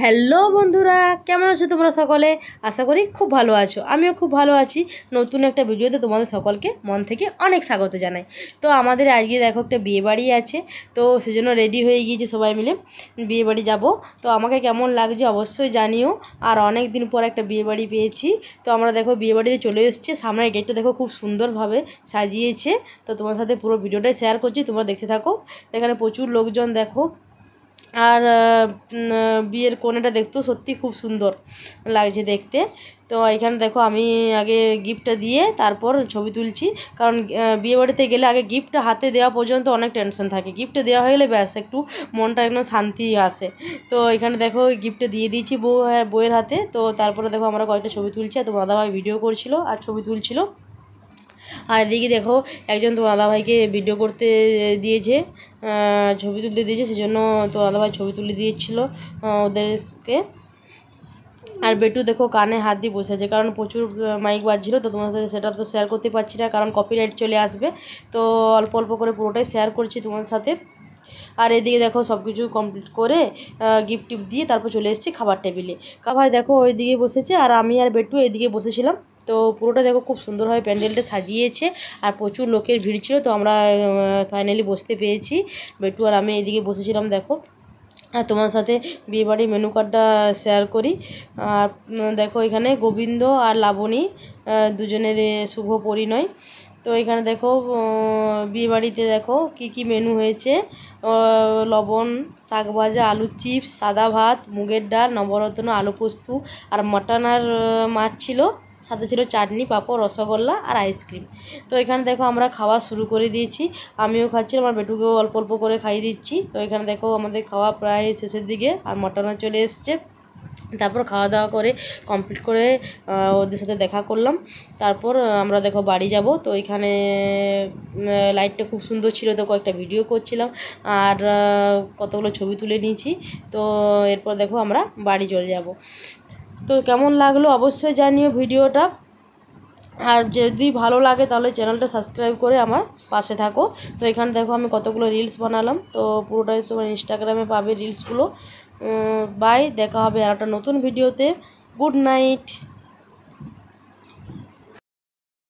hello বন্ধুরা কেমন আছো তোমরা সকলে আশা করি খুব ভালো আছো আমিও খুব ভালো আছি নতুন একটা ভিডিওতে তোমাদের সকলকে মন থেকে অনেক স্বাগত জানাই তো আমাদের আজকে দেখো একটা বিয়েবাড়ি আছে তো সেজন্য রেডি হয়ে গিয়েছে সবাই মিলে বিয়েবাড়ি যাব তো আমাকে কেমন লাগছে অবশ্যই জানিও আর অনেক দিন পর একটা বিয়েবাড়ি পেয়েছি তো আমরা দেখো বিয়েবাড়িতে চলে এসছে সামনের গেটটা দেখো খুব সুন্দরভাবে সাজিয়েছে তো তোমার সাথে পুরো ভিডিওটাই শেয়ার করছি তোমরা দেখতে থাকো এখানে প্রচুর লোকজন দেখো আর বিয়ের কোনেটা দেখতেও সত্যি খুব সুন্দর লাগছে দেখতে তো এখানে দেখো আমি আগে গিফটটা দিয়ে তারপর ছবি তুলছি কারণ বিয়েবাড়িতে গেলে আগে গিফটটা হাতে দেওয়া পর্যন্ত অনেক টেনশন থাকে গিফটটা দেওয়া হয়ে গেলে ব্যাস একটু মনটা একদম শান্তি আসে তো এখানে দেখো গিফটটা দিয়ে দিয়েছি বউ হ্যাঁ, বউয়ের হাতে তো তারপরে দেখো আমরা কয়েকটা ছবি তুলছি আর তো দাদাভাই ভিডিও করছিলো আর ছবি তুলছিলো আর এদিকে দেখো একজন তো দাদাভাইকে ভিডিও করতে দিয়েছে ছবি তুলতে দিয়েছে সেজন্য তো দাদাভাই ছবি তুলে দিয়েছিল ওদেরকে আর বেটু দেখো কানে হাত দিয়ে বসে আছে কারণ প্রচুর মাইক বাজছিল তো তোমাদের সেটা তো শেয়ার করতে পারছি না কারণ কপিরাইট চলে আসবে তো অল্প অল্প করে পুরোটাই শেয়ার করছি তোমার সাথে আর এদিকে দেখো সব কিছু কমপ্লিট করে গিফট টিপ দিয়ে তারপর চলে এসেছি খাবার টেবিলে খাবার দেখো ওইদিকে বসেছে আর আমি আর বেটু এদিকে বসেছিলাম তো পুরোটা দেখো খুব সুন্দরভাবে প্যান্ডেলটা সাজিয়েছে আর প্রচুর লোকের ভিড় ছিল তো আমরা ফাইনালি বসতে পেয়েছি বেটু আর আমি এদিকে বসেছিলাম দেখো আর তোমার সাথে বিয়েবাড়ির মেনু কার্ডটা শেয়ার করি আর দেখো এখানে গোবিন্দ আর লাবণী দুজনের শুভ পরিণয় তো এখানে দেখো বিয়েবাড়িতে দেখো কি কি মেনু হয়েছে লবণ শাক ভাজা আলু চিপস সাদা ভাত মুগের ডাল নবরত্ন আলু পোস্ত আর মটন আর মাছ ছিল সাথে ছিল চাটনি পাঁপড় রসগোল্লা আর আইসক্রিম তো এখানে দেখো আমরা খাওয়া শুরু করে দিয়েছি আমিও খাচ্ছি আমার বেটুকেও অল্প অল্প করে খাইয়ে দিচ্ছি তো এখানে দেখো আমাদের খাওয়া প্রায় শেষের দিকে আর মটনও চলে এসছে তারপর খাওয়া দাওয়া করে কমপ্লিট করে ওদের সাথে দেখা করলাম তারপর আমরা দেখো বাড়ি যাব তো এখানে লাইটটা খুব সুন্দর ছিল তো কয়েকটা ভিডিও করছিলাম আর কতগুলো ছবি তুলে নিয়েছি তো এরপর দেখো আমরা বাড়ি চলে যাব তো কেমন লাগলো অবশ্যই জানিও ভিডিওটা আর যদি ভালো লাগে তাহলে চ্যানেলটা সাবস্ক্রাইব করে আমার পাশে থাকো তো এখানে দেখো আমি কতগুলো রিলস বানালাম তো পুরোটাই তোমার ইনস্টাগ্রামে পাবে রিলসগুলো বাই দেখা হবে আর একটা নতুন ভিডিওতে গুড নাইট